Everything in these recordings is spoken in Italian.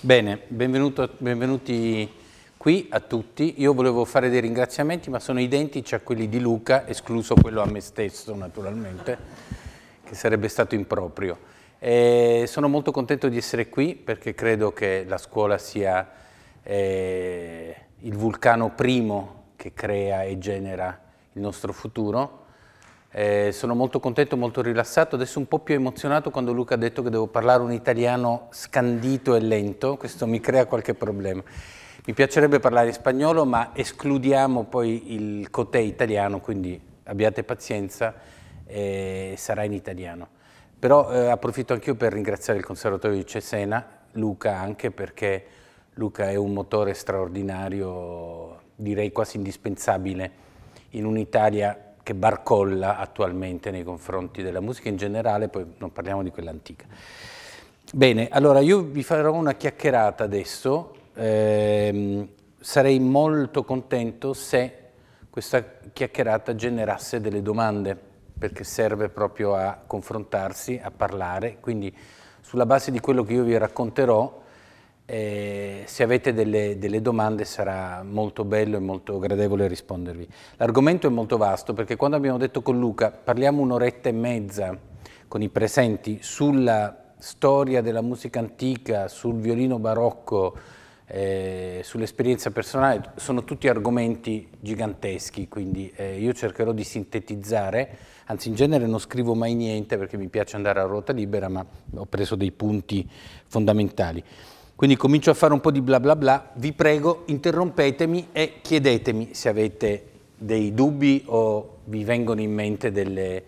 Bene, benvenuti qui a tutti. Io volevo fare dei ringraziamenti, ma sono identici a quelli di Luca, escluso quello a me stesso naturalmente, che sarebbe stato improprio. E sono molto contento di essere qui perché credo che la scuola sia eh, il vulcano primo che crea e genera il nostro futuro eh, sono molto contento, molto rilassato, adesso un po' più emozionato quando Luca ha detto che devo parlare un italiano scandito e lento, questo mi crea qualche problema. Mi piacerebbe parlare spagnolo, ma escludiamo poi il cotè italiano, quindi abbiate pazienza, eh, sarà in italiano. Però eh, approfitto anch'io per ringraziare il Conservatorio di Cesena, Luca anche perché Luca è un motore straordinario, direi quasi indispensabile in un'Italia che barcolla attualmente nei confronti della musica in generale, poi non parliamo di quella antica. Bene, allora io vi farò una chiacchierata adesso, eh, sarei molto contento se questa chiacchierata generasse delle domande, perché serve proprio a confrontarsi, a parlare, quindi sulla base di quello che io vi racconterò eh, se avete delle, delle, domande sarà molto bello e molto gradevole rispondervi. L'argomento è molto vasto perché quando abbiamo detto con Luca parliamo un'oretta e mezza con i presenti sulla storia della musica antica, sul violino barocco, eh, sull'esperienza personale, sono tutti argomenti giganteschi, quindi eh, io cercherò di sintetizzare, anzi in genere non scrivo mai niente perché mi piace andare a ruota libera, ma ho preso dei punti fondamentali. Quindi comincio a fare un po' di bla bla bla, vi prego interrompetemi e chiedetemi se avete dei dubbi o vi vengono in mente delle,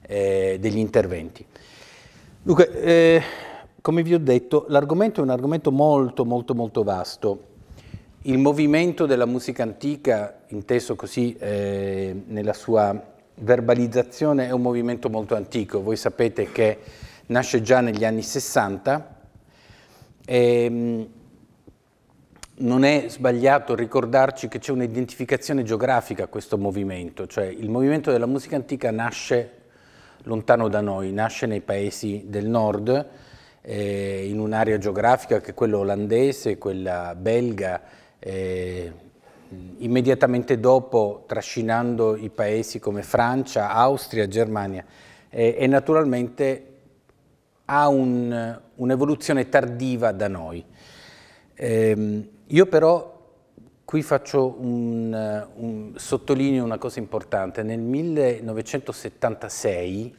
eh, degli interventi. Dunque, eh, come vi ho detto, l'argomento è un argomento molto molto molto vasto. Il movimento della musica antica, inteso così eh, nella sua verbalizzazione, è un movimento molto antico. Voi sapete che nasce già negli anni 60 Ehm, non è sbagliato ricordarci che c'è un'identificazione geografica a questo movimento, cioè il movimento della musica antica nasce lontano da noi, nasce nei paesi del nord, eh, in un'area geografica che è quella olandese, quella belga, eh, immediatamente dopo trascinando i paesi come Francia, Austria, Germania eh, e naturalmente ha un'evoluzione un tardiva da noi. Eh, io però qui un, un, sottolineo una cosa importante. Nel 1976,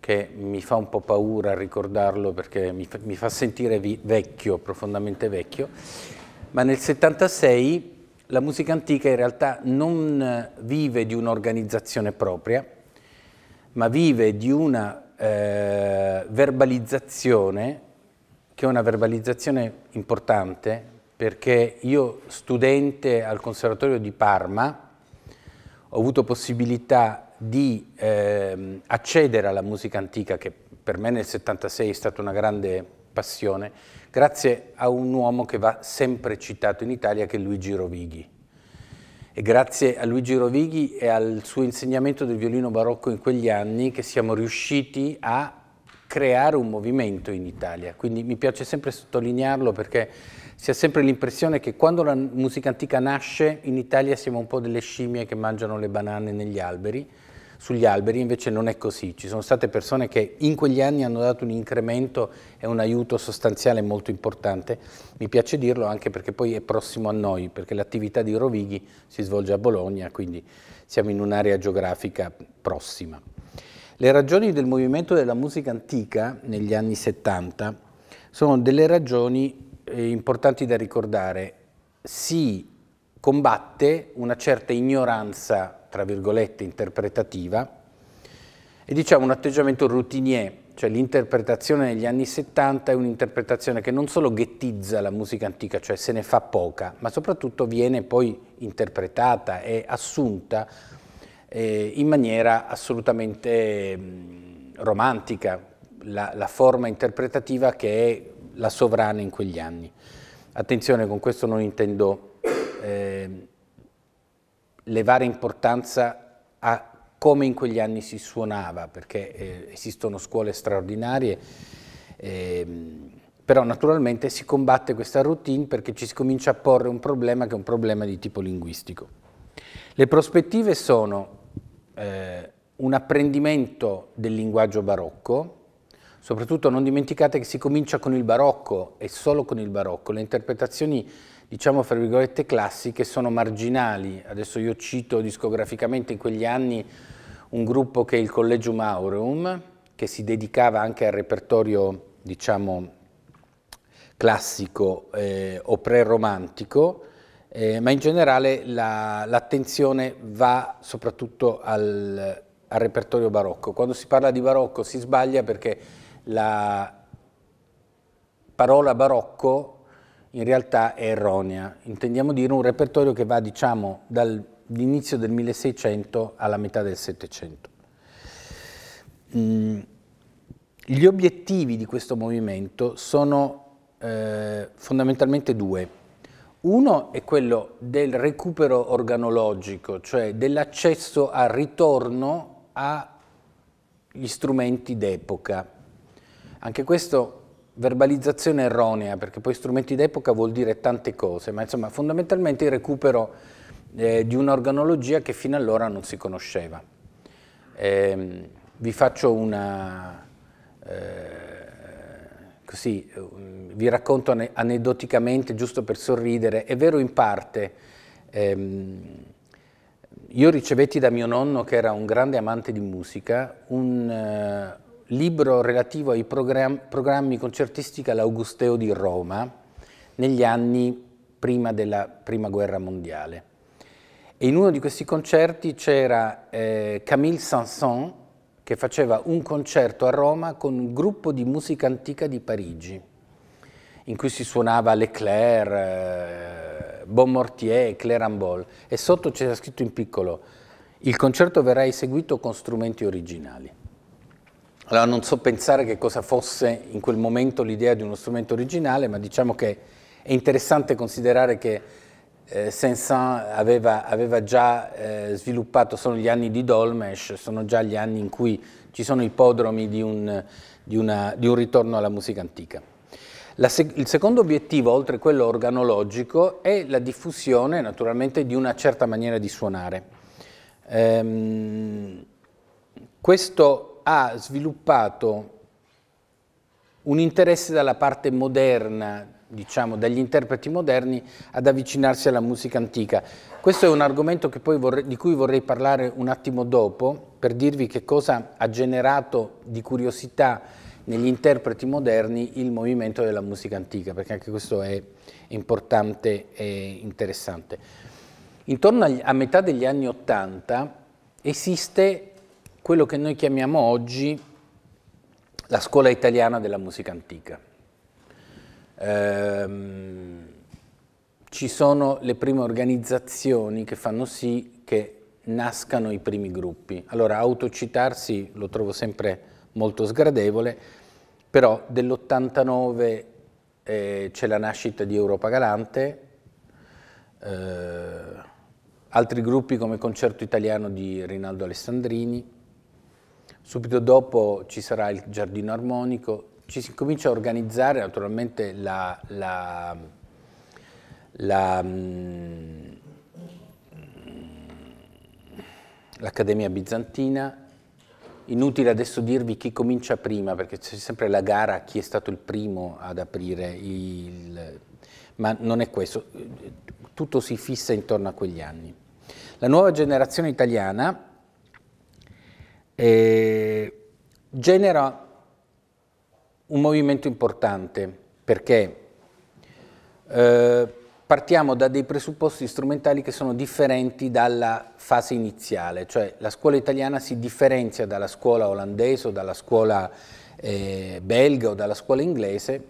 che mi fa un po' paura ricordarlo perché mi fa, mi fa sentire vecchio, profondamente vecchio, ma nel 1976 la musica antica in realtà non vive di un'organizzazione propria, ma vive di una eh, verbalizzazione, che è una verbalizzazione importante, perché io studente al Conservatorio di Parma ho avuto possibilità di eh, accedere alla musica antica, che per me nel 76 è stata una grande passione, grazie a un uomo che va sempre citato in Italia, che è Luigi Rovighi è grazie a Luigi Rovighi e al suo insegnamento del violino barocco in quegli anni che siamo riusciti a creare un movimento in Italia. Quindi mi piace sempre sottolinearlo perché si ha sempre l'impressione che quando la musica antica nasce in Italia siamo un po' delle scimmie che mangiano le banane negli alberi sugli alberi, invece non è così. Ci sono state persone che in quegli anni hanno dato un incremento e un aiuto sostanziale molto importante. Mi piace dirlo anche perché poi è prossimo a noi, perché l'attività di Rovighi si svolge a Bologna, quindi siamo in un'area geografica prossima. Le ragioni del movimento della musica antica negli anni 70 sono delle ragioni eh, importanti da ricordare. Si combatte una certa ignoranza tra virgolette, interpretativa, e diciamo un atteggiamento routinier, cioè l'interpretazione negli anni 70 è un'interpretazione che non solo ghettizza la musica antica, cioè se ne fa poca, ma soprattutto viene poi interpretata e assunta eh, in maniera assolutamente mh, mm, romantica, la, la forma interpretativa che è la sovrana in quegli anni. Attenzione, con questo non intendo eh, levare importanza a come in quegli anni si suonava, perché eh, esistono scuole straordinarie, eh, però naturalmente si combatte questa routine perché ci si comincia a porre un problema che è un problema di tipo linguistico. Le prospettive sono eh, un apprendimento del linguaggio barocco, soprattutto non dimenticate che si comincia con il barocco e solo con il barocco, le interpretazioni diciamo fra virgolette classiche sono marginali. Adesso io cito discograficamente in quegli anni un gruppo che è il Collegium Aureum, che si dedicava anche al repertorio, diciamo, classico eh, o pre-romantico, eh, ma in generale l'attenzione la, va soprattutto al, al, repertorio barocco. Quando si parla di barocco si sbaglia perché la parola barocco in realtà è erronea. Intendiamo dire un repertorio che va diciamo dall'inizio del 1600 alla metà del 700. Mm, gli obiettivi di questo movimento sono eh, fondamentalmente due. Uno è quello del recupero organologico, cioè dell'accesso al ritorno agli strumenti d'epoca. Anche questo verbalizzazione erronea, perché poi strumenti d'epoca vuol dire tante cose, ma insomma fondamentalmente il recupero eh, di un'organologia che fino allora non si conosceva. Eh, vi faccio una... Eh, così, mm, vi racconto aneddoticamente, giusto per sorridere, è vero in parte, ehm, io ricevetti da mio nonno, che era un grande amante di musica, un, eh, libro relativo ai programmi concertistica all'Augusteo di Roma negli anni prima della Prima Guerra Mondiale. E in uno di questi concerti c'era eh, Camille Sanson che faceva un concerto a Roma con un gruppo di musica antica di Parigi, in cui si suonava Leclerc, eh, Bon Clerambol, e sotto c'era scritto in piccolo il concerto verrà eseguito con strumenti originali. Allora non so pensare che cosa fosse in quel momento l'idea di uno strumento originale, ma diciamo che è interessante considerare che eh, saint aveva, aveva, già eh, sviluppato, sono gli anni di Dolmesh, sono già gli anni in cui ci sono ippodromi di un, di una, di un ritorno alla musica antica. Se il secondo obiettivo, oltre a quello organologico, è la diffusione naturalmente di una certa maniera di suonare. Ehm, questo ha sviluppato un interesse dalla parte moderna, diciamo, dagli interpreti moderni ad avvicinarsi alla musica antica. Questo è un argomento vorrei, di cui vorrei parlare un attimo dopo, per dirvi che cosa ha generato di curiosità negli interpreti moderni il movimento della musica antica, perché anche questo è importante e interessante. Intorno a metà degli anni Ottanta esiste quello che noi chiamiamo oggi la scuola italiana della musica antica. Ehm, ci sono le prime organizzazioni che fanno sì che nascano i primi gruppi. Allora, autocitarsi lo trovo sempre molto sgradevole, però dell'89 eh, c'è la nascita di Europa Galante, eh, altri gruppi come Concerto Italiano di Rinaldo Alessandrini, Subito dopo ci sarà il giardino armonico, ci si comincia a organizzare naturalmente la, la, la, mm, l'Accademia Bizantina. Inutile adesso dirvi chi comincia prima, perché c'è sempre la gara chi è stato il primo ad aprire il... ma non è questo, tutto si fissa intorno a quegli anni. La nuova generazione italiana eh, genera un movimento importante perché eh, partiamo da dei presupposti strumentali che sono differenti dalla fase iniziale, cioè la scuola italiana si differenzia dalla scuola olandese o dalla scuola eh, belga o dalla scuola inglese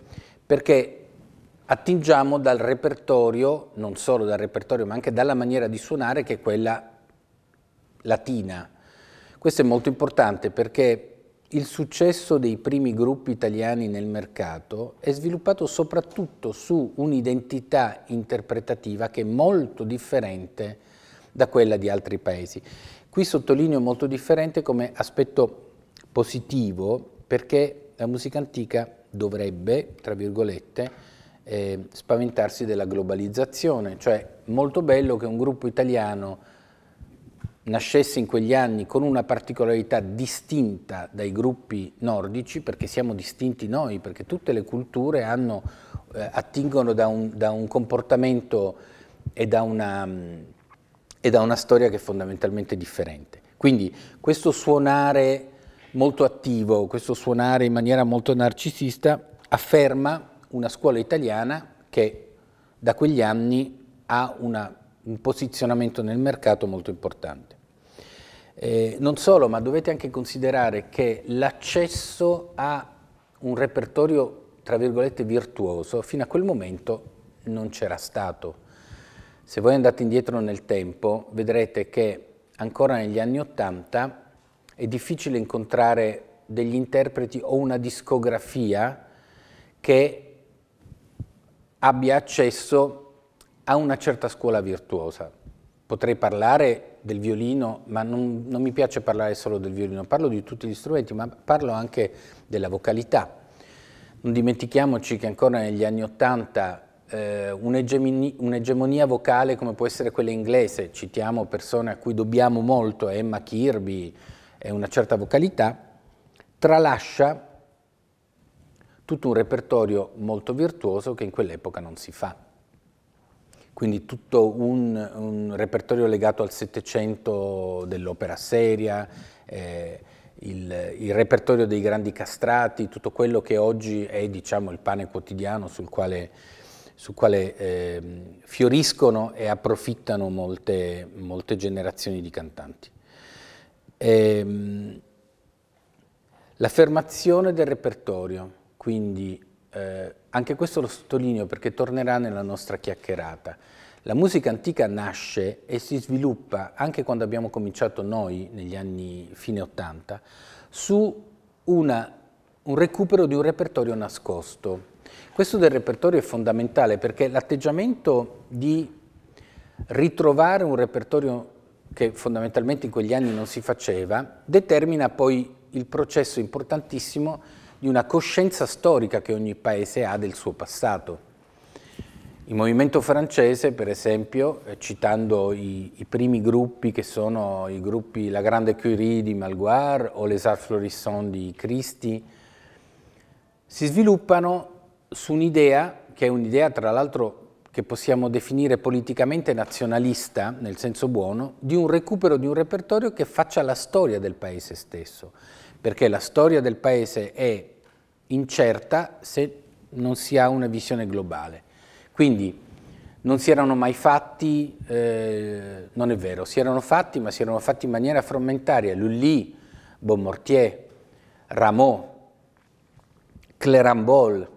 perché attingiamo dal repertorio, non solo dal repertorio ma anche dalla maniera di suonare che è quella latina, questo è molto importante perché il successo dei primi gruppi italiani nel mercato è sviluppato soprattutto su un'identità interpretativa che è molto differente da quella di altri paesi. Qui sottolineo molto differente come aspetto positivo perché la musica antica dovrebbe, tra virgolette, eh, spaventarsi della globalizzazione, cioè molto bello che un gruppo italiano nascesse in quegli anni con una particolarità distinta dai gruppi nordici, perché siamo distinti noi, perché tutte le culture hanno, eh, attingono da un, da un, comportamento e da, una, mm, e da una storia che è fondamentalmente differente. Quindi questo suonare molto attivo, questo suonare in maniera molto narcisista, afferma una scuola italiana che da quegli anni ha una un posizionamento nel mercato molto importante. Eh, non solo, ma dovete anche considerare che l'accesso a un repertorio, tra virgolette, virtuoso, fino a quel momento non c'era stato. Se voi andate indietro nel tempo, vedrete che ancora negli anni Ottanta è difficile incontrare degli interpreti o una discografia che abbia accesso a una certa scuola virtuosa potrei parlare del violino, ma non, non, mi piace parlare solo del violino, parlo di tutti gli strumenti, ma parlo anche della vocalità. Non dimentichiamoci che ancora negli anni Ottanta eh, un'egemonia vocale come può essere quella inglese, citiamo persone a cui dobbiamo molto, Emma Kirby e una certa vocalità, tralascia tutto un repertorio molto virtuoso che in quell'epoca non si fa quindi tutto un, un repertorio legato al Settecento dell'opera seria, eh, il, il, repertorio dei grandi castrati, tutto quello che oggi è diciamo, il pane quotidiano sul quale, sul quale eh, fioriscono e approfittano molte, molte generazioni di cantanti. Ehm, l'affermazione del repertorio, quindi eh, anche questo lo sottolineo perché tornerà nella nostra chiacchierata. La musica antica nasce e si sviluppa, anche quando abbiamo cominciato noi negli anni fine 80, su una, un recupero di un repertorio nascosto. Questo del repertorio è fondamentale perché l'atteggiamento di ritrovare un repertorio che fondamentalmente in quegli anni non si faceva determina poi il processo importantissimo di una coscienza storica che ogni paese ha del suo passato. Il movimento francese, per esempio, eh, citando i, i primi gruppi che sono i gruppi La Grande Curie di Malguard o Les Arts Florissants di Christie, si sviluppano su un'idea, che è un'idea tra l'altro che possiamo definire politicamente nazionalista, nel senso buono, di un recupero di un repertorio che faccia la storia del paese stesso perché la storia del Paese è incerta se non si ha una visione globale. Quindi non si erano mai fatti, eh, non è vero, si erano fatti, ma si erano fatti in maniera frammentaria. Lully, Bonmortier, Rameau, Clerambol,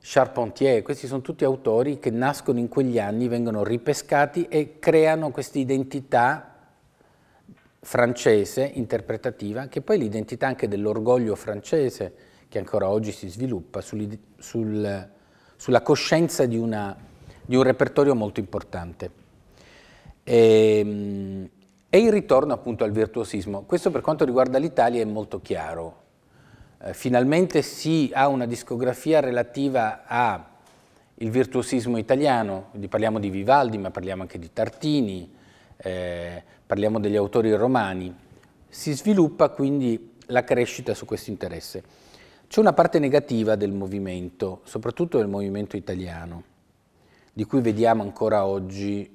Charpentier, questi sono tutti autori che nascono in quegli anni, vengono ripescati e creano questa identità francese, interpretativa, che poi è l'identità anche dell'orgoglio francese che ancora oggi si sviluppa sul, sul, sulla coscienza di, una, di, un repertorio molto importante. E, ehm, e, il ritorno appunto al virtuosismo. Questo per quanto riguarda l'Italia è molto chiaro. Eh, finalmente si ha una discografia relativa al virtuosismo italiano, quindi parliamo di Vivaldi ma parliamo anche di Tartini, eh, parliamo degli autori romani, si sviluppa quindi la crescita su questo interesse. C'è una parte negativa del movimento, soprattutto del movimento italiano, di cui vediamo ancora oggi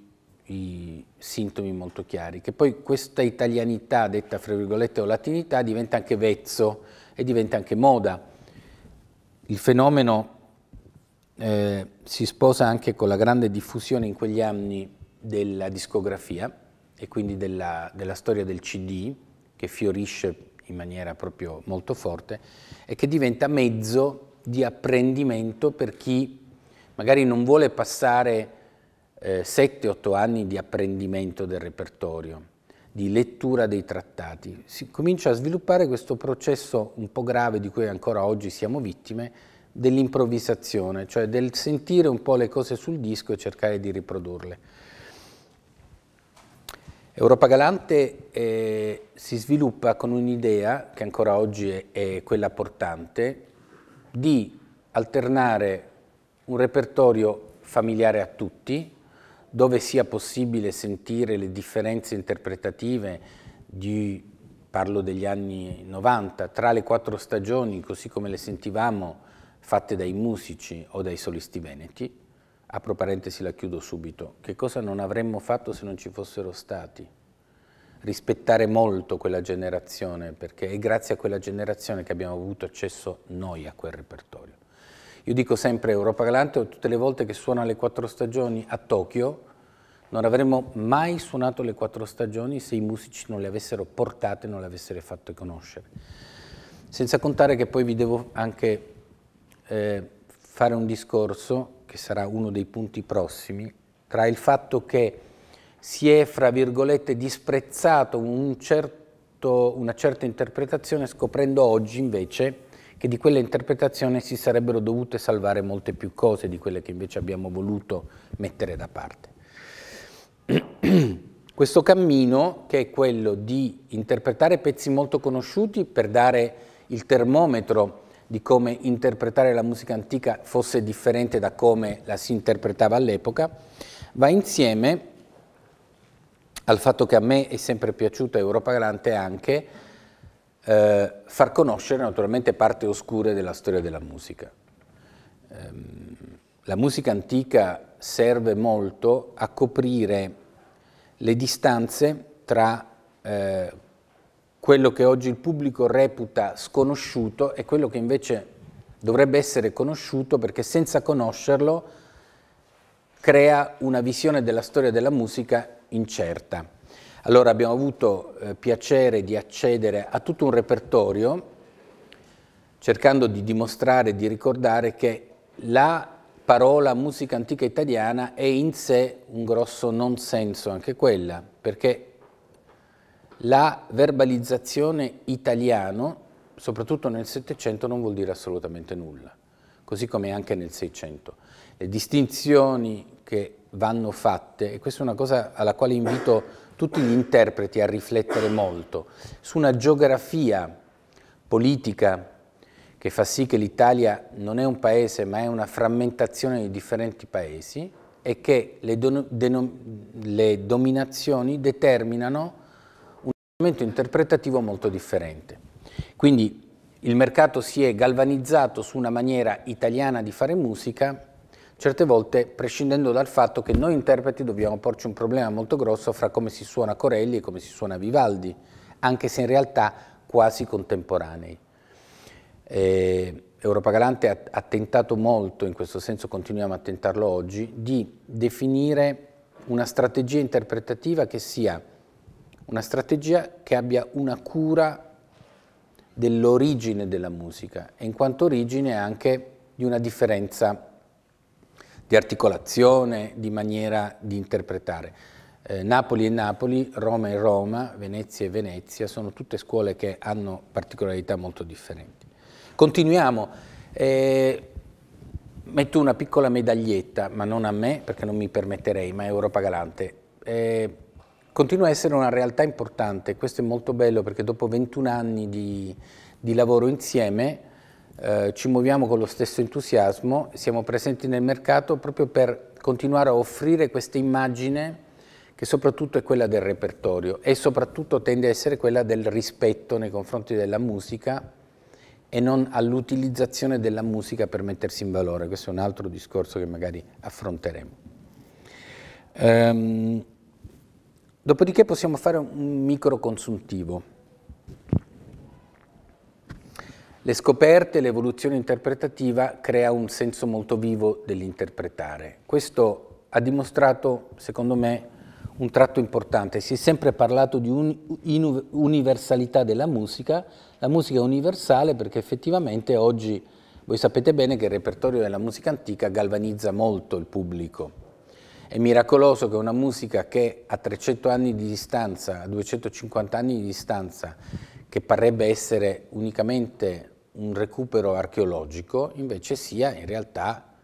i sintomi molto chiari, che poi questa italianità detta fra virgolette o latinità diventa anche vezzo e diventa anche moda. Il fenomeno eh, si sposa anche con la grande diffusione in quegli anni della discografia, e quindi della, della storia del CD che fiorisce in maniera proprio molto forte e che diventa mezzo di apprendimento per chi magari non vuole passare eh, 7-8 anni di apprendimento del repertorio, di lettura dei trattati. Si comincia a sviluppare questo processo un po' grave di cui ancora oggi siamo vittime, dell'improvvisazione, cioè del sentire un po' le cose sul disco e cercare di riprodurle. Europa Galante eh, si sviluppa con un'idea, che ancora oggi è, è quella portante, di alternare un repertorio familiare a tutti, dove sia possibile sentire le differenze interpretative di, parlo degli anni 90, tra le quattro stagioni, così come le sentivamo fatte dai musici o dai solisti veneti, apro parentesi, la chiudo subito, che cosa non avremmo fatto se non ci fossero stati? Rispettare molto quella generazione, perché è grazie a quella generazione che abbiamo avuto accesso noi a quel repertorio. Io dico sempre Europa Galante, tutte le volte che suona le quattro stagioni a Tokyo, non avremmo mai suonato le quattro stagioni se i musici non le avessero portate, non le avessero fatte conoscere. Senza contare che poi vi devo anche eh, fare un discorso che sarà uno dei punti prossimi, tra il fatto che si è, fra virgolette, disprezzato un certo, una certa interpretazione, scoprendo oggi invece che di quella interpretazione si sarebbero dovute salvare molte più cose di quelle che invece abbiamo voluto mettere da parte. Questo cammino, che è quello di interpretare pezzi molto conosciuti per dare il termometro di come interpretare la musica antica fosse differente da come la si interpretava all'epoca, va insieme al fatto che a me è sempre piaciuta Europa Galante anche eh, far conoscere naturalmente parti oscure della storia della musica. Ehm, la musica antica serve molto a coprire le distanze tra eh, quello che oggi il pubblico reputa sconosciuto e quello che invece dovrebbe essere conosciuto perché senza conoscerlo crea una visione della storia della musica incerta. Allora abbiamo avuto eh, piacere di accedere a tutto un repertorio cercando di dimostrare, di ricordare che la parola musica antica italiana è in sé un grosso non senso anche quella, perché la verbalizzazione italiano, soprattutto nel Settecento, non vuol dire assolutamente nulla, così come anche nel Seicento. Le distinzioni che vanno fatte, e questa è una cosa alla quale invito tutti gli interpreti a riflettere molto, su una geografia politica che fa sì che l'Italia non è un paese ma è una frammentazione di differenti paesi e che le, le dominazioni determinano interpretativo molto differente. Quindi il mercato si è galvanizzato su una maniera italiana di fare musica, certe volte prescindendo dal fatto che noi interpreti dobbiamo porci un problema molto grosso fra come si suona Corelli e come si suona Vivaldi, anche se in realtà quasi contemporanei. Eh, Europa Galante ha, ha tentato molto, in questo senso continuiamo a tentarlo oggi, di definire una strategia interpretativa che sia una strategia che abbia una cura dell'origine della musica e in quanto origine anche di una differenza di articolazione, di maniera di interpretare. Eh, Napoli e Napoli, Roma e Roma, Venezia e Venezia sono tutte scuole che hanno particolarità molto differenti. Continuiamo. Eh, metto una piccola medaglietta, ma non a me perché non mi permetterei, ma a Europa Galante. Eh, continua a essere una realtà importante, questo è molto bello perché dopo 21 anni di, di lavoro insieme eh, ci muoviamo con lo stesso entusiasmo, siamo presenti nel mercato proprio per continuare a offrire questa immagine che soprattutto è quella del repertorio e soprattutto tende a essere quella del rispetto nei confronti della musica e non all'utilizzazione della musica per mettersi in valore. Questo è un altro discorso che magari affronteremo. Um, Dopodiché possiamo fare un micro consuntivo. Le scoperte, l'evoluzione interpretativa crea un senso molto vivo dell'interpretare. Questo ha dimostrato, secondo me, un tratto importante. Si è sempre parlato di un, universalità della musica. La musica è universale perché effettivamente oggi voi sapete bene che il repertorio della musica antica galvanizza molto il pubblico. È miracoloso che una musica che a 300 anni di distanza, a 250 anni di distanza, che parrebbe essere unicamente un recupero archeologico, invece sia in realtà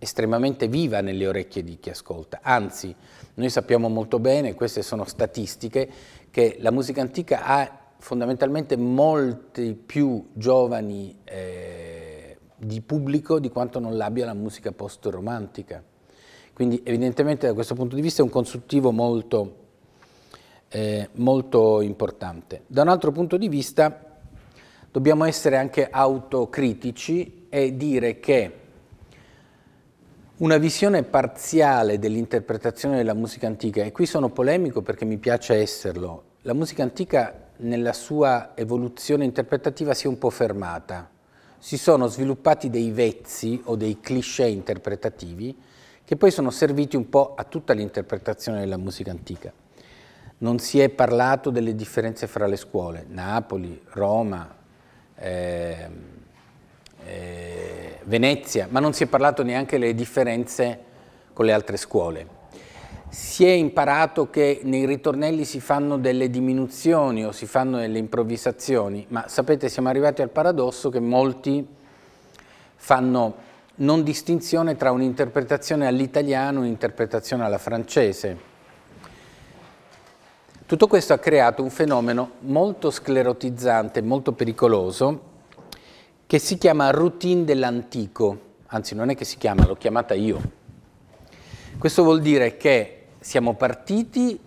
estremamente viva nelle orecchie di chi ascolta. Anzi, noi sappiamo molto bene, queste sono statistiche, che la musica antica ha fondamentalmente molti più giovani eh, di pubblico di quanto non l'abbia la musica post-romantica. Quindi evidentemente da questo punto di vista è un consultivo molto, eh, molto importante. Da un altro punto di vista dobbiamo essere anche autocritici e dire che una visione parziale dell'interpretazione della musica antica, e qui sono polemico perché mi piace esserlo, la musica antica nella sua evoluzione interpretativa si è un po' fermata. Si sono sviluppati dei vezzi o dei cliché interpretativi che poi sono serviti un po' a tutta l'interpretazione della musica antica. Non si è parlato delle differenze fra le scuole, Napoli, Roma, eh, eh, Venezia, ma non si è parlato neanche delle differenze con le altre scuole. Si è imparato che nei ritornelli si fanno delle diminuzioni o si fanno delle improvvisazioni, ma sapete siamo arrivati al paradosso che molti fanno non distinzione tra un'interpretazione all'italiano e un'interpretazione alla francese. Tutto questo ha creato un fenomeno molto sclerotizzante, molto pericoloso, che si chiama routine dell'antico, anzi non è che si chiama, l'ho chiamata io. Questo vuol dire che siamo partiti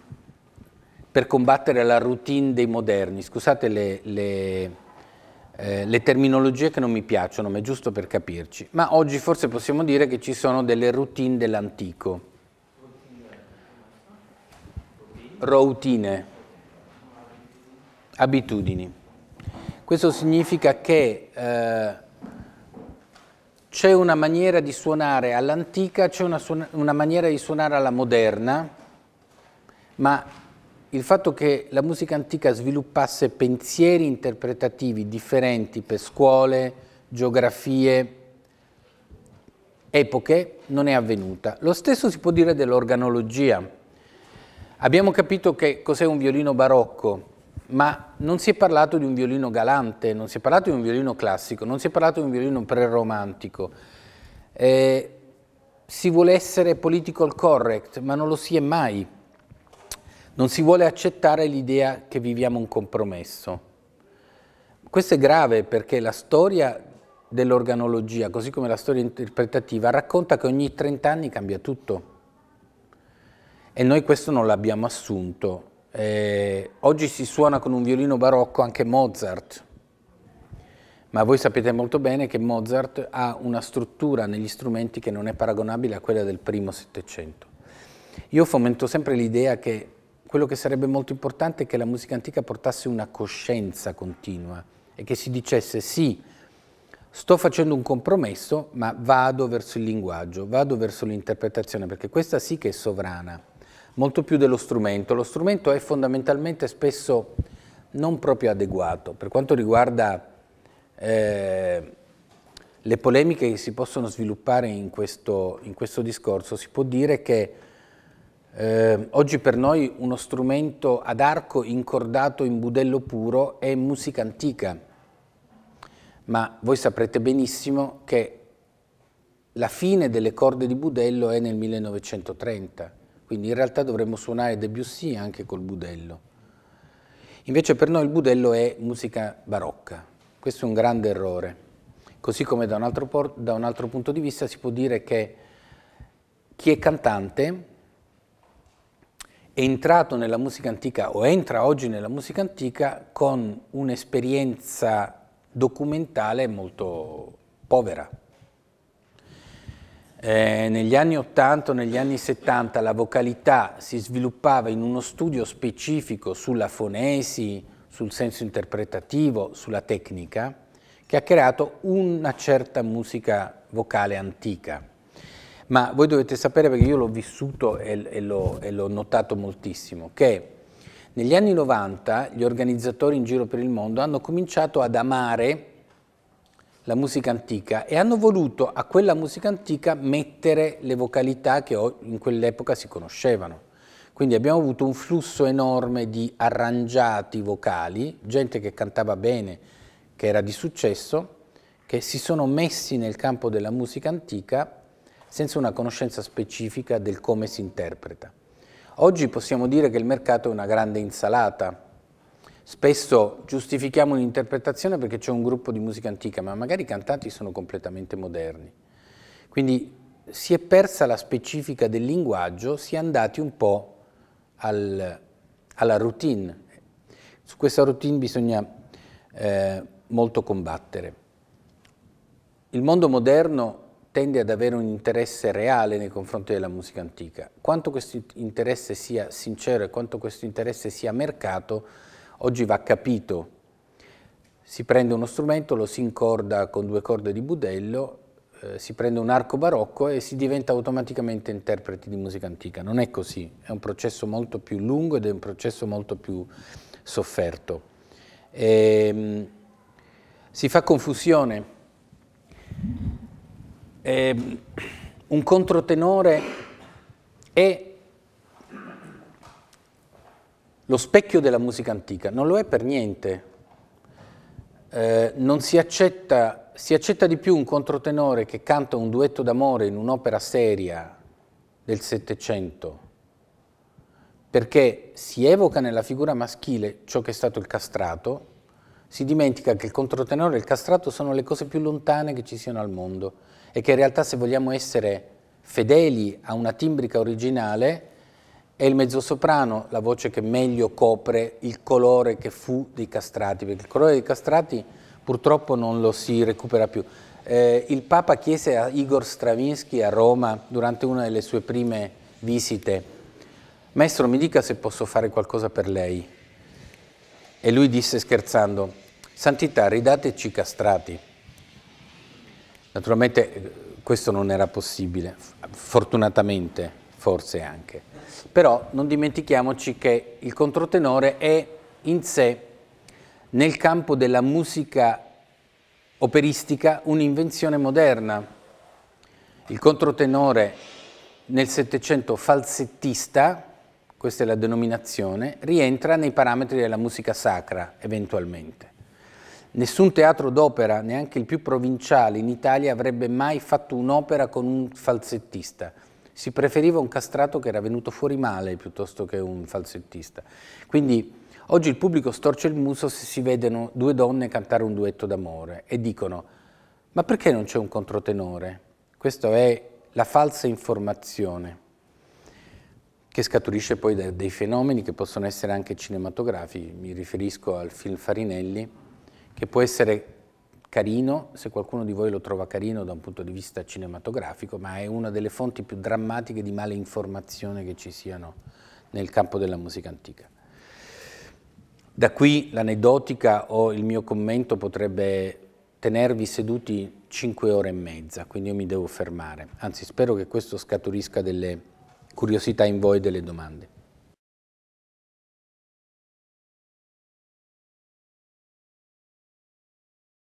per combattere la routine dei moderni, scusate le, le eh, le terminologie che non mi piacciono, ma è giusto per capirci. Ma oggi forse possiamo dire che ci sono delle routine dell'antico. Routine. Abitudini. Questo significa che eh, c'è una maniera di suonare all'antica, c'è una, una maniera di suonare alla moderna, ma il fatto che la musica antica sviluppasse pensieri interpretativi differenti per scuole, geografie, epoche, non è avvenuta. Lo stesso si può dire dell'organologia. Abbiamo capito che cos'è un violino barocco, ma non si è parlato di un violino galante, non si è parlato di un violino classico, non si è parlato di un violino preromantico. Eh, si vuole essere political correct, ma non lo si è mai. Non si vuole accettare l'idea che viviamo un compromesso. Questo è grave perché la storia dell'organologia, così come la storia interpretativa, racconta che ogni 30 anni cambia tutto. E noi questo non l'abbiamo assunto. Eh, oggi si suona con un violino barocco anche Mozart, ma voi sapete molto bene che Mozart ha una struttura negli strumenti che non è paragonabile a quella del primo Settecento. Io fomento sempre l'idea che quello che sarebbe molto importante è che la musica antica portasse una coscienza continua e che si dicesse sì, sto facendo un compromesso, ma vado verso il linguaggio, vado verso l'interpretazione, perché questa sì che è sovrana, molto più dello strumento. Lo strumento è fondamentalmente spesso non proprio adeguato. Per quanto riguarda eh, le polemiche che si possono sviluppare in questo, in questo discorso, si può dire che eh, oggi per noi uno strumento ad arco incordato in budello puro è musica antica, ma voi saprete benissimo che la fine delle corde di budello è nel 1930, quindi in realtà dovremmo suonare Debussy anche col budello. Invece per noi il budello è musica barocca, questo è un grande errore, così come da un altro, da un altro punto di vista si può dire che chi è cantante entrato nella musica antica o entra oggi nella musica antica con un'esperienza documentale molto povera. Eh, negli anni 80, negli anni 70 la vocalità si sviluppava in uno studio specifico sulla fonesi, sul senso interpretativo, sulla tecnica, che ha creato una certa musica vocale antica ma voi dovete sapere, perché io l'ho vissuto e, e l'ho notato moltissimo, che negli anni 90 gli organizzatori in giro per il mondo hanno cominciato ad amare la musica antica e hanno voluto a quella musica antica mettere le vocalità che in quell'epoca si conoscevano. Quindi abbiamo avuto un flusso enorme di arrangiati vocali, gente che cantava bene, che era di successo, che si sono messi nel campo della musica antica senza una conoscenza specifica del come si interpreta. Oggi possiamo dire che il mercato è una grande insalata. Spesso giustifichiamo un'interpretazione perché c'è un gruppo di musica antica, ma magari i cantanti sono completamente moderni. Quindi si è persa la specifica del linguaggio, si è andati un po' al, alla routine. Su questa routine bisogna eh, molto combattere. Il mondo moderno tende ad avere un interesse reale nei confronti della musica antica. Quanto questo interesse sia sincero e quanto questo interesse sia mercato, oggi va capito. Si prende uno strumento, lo si incorda con due corde di budello, eh, si prende un arco barocco e si diventa automaticamente interpreti di musica antica. Non è così, è un processo molto più lungo ed è un processo molto più sofferto. E, ehm, si fa confusione eh, un controtenore è lo specchio della musica antica, non lo è per niente. Eh, non si accetta, si accetta di più un controtenore che canta un duetto d'amore in un'opera seria del Settecento, perché si evoca nella figura maschile ciò che è stato il castrato, si dimentica che il controtenore e il castrato sono le cose più lontane che ci siano al mondo e che in realtà se vogliamo essere fedeli a una timbrica originale è il mezzosoprano la voce che meglio copre il colore che fu dei castrati, perché il colore dei castrati purtroppo non lo si recupera più. Eh, il Papa chiese a Igor Stravinsky a Roma durante una delle sue prime visite, maestro mi dica se posso fare qualcosa per lei. E lui disse scherzando, Santità, ridateci castrati. Naturalmente eh, questo non era possibile, fortunatamente forse anche. Però non dimentichiamoci che il controtenore è in sé, nel campo della musica operistica, un'invenzione moderna. Il controtenore nel Settecento falsettista, questa è la denominazione, rientra nei parametri della musica sacra eventualmente. Nessun teatro d'opera, neanche il più provinciale, in Italia avrebbe mai fatto un'opera con un falsettista. Si preferiva un castrato che era venuto fuori male piuttosto che un falsettista. Quindi oggi il pubblico storce il muso se si vedono due donne cantare un duetto d'amore e dicono ma perché non c'è un controtenore? Questa è la falsa informazione che scaturisce poi da dei fenomeni che possono essere anche cinematografici. Mi riferisco al film Farinelli, che può essere carino, se qualcuno di voi lo trova carino da un punto di vista cinematografico, ma è una delle fonti più drammatiche di male informazione che ci siano nel campo della musica antica. Da qui l'aneddotica o il mio commento potrebbe tenervi seduti 5 ore e mezza, quindi io mi devo fermare. Anzi, spero che questo scaturisca delle curiosità in voi e delle domande.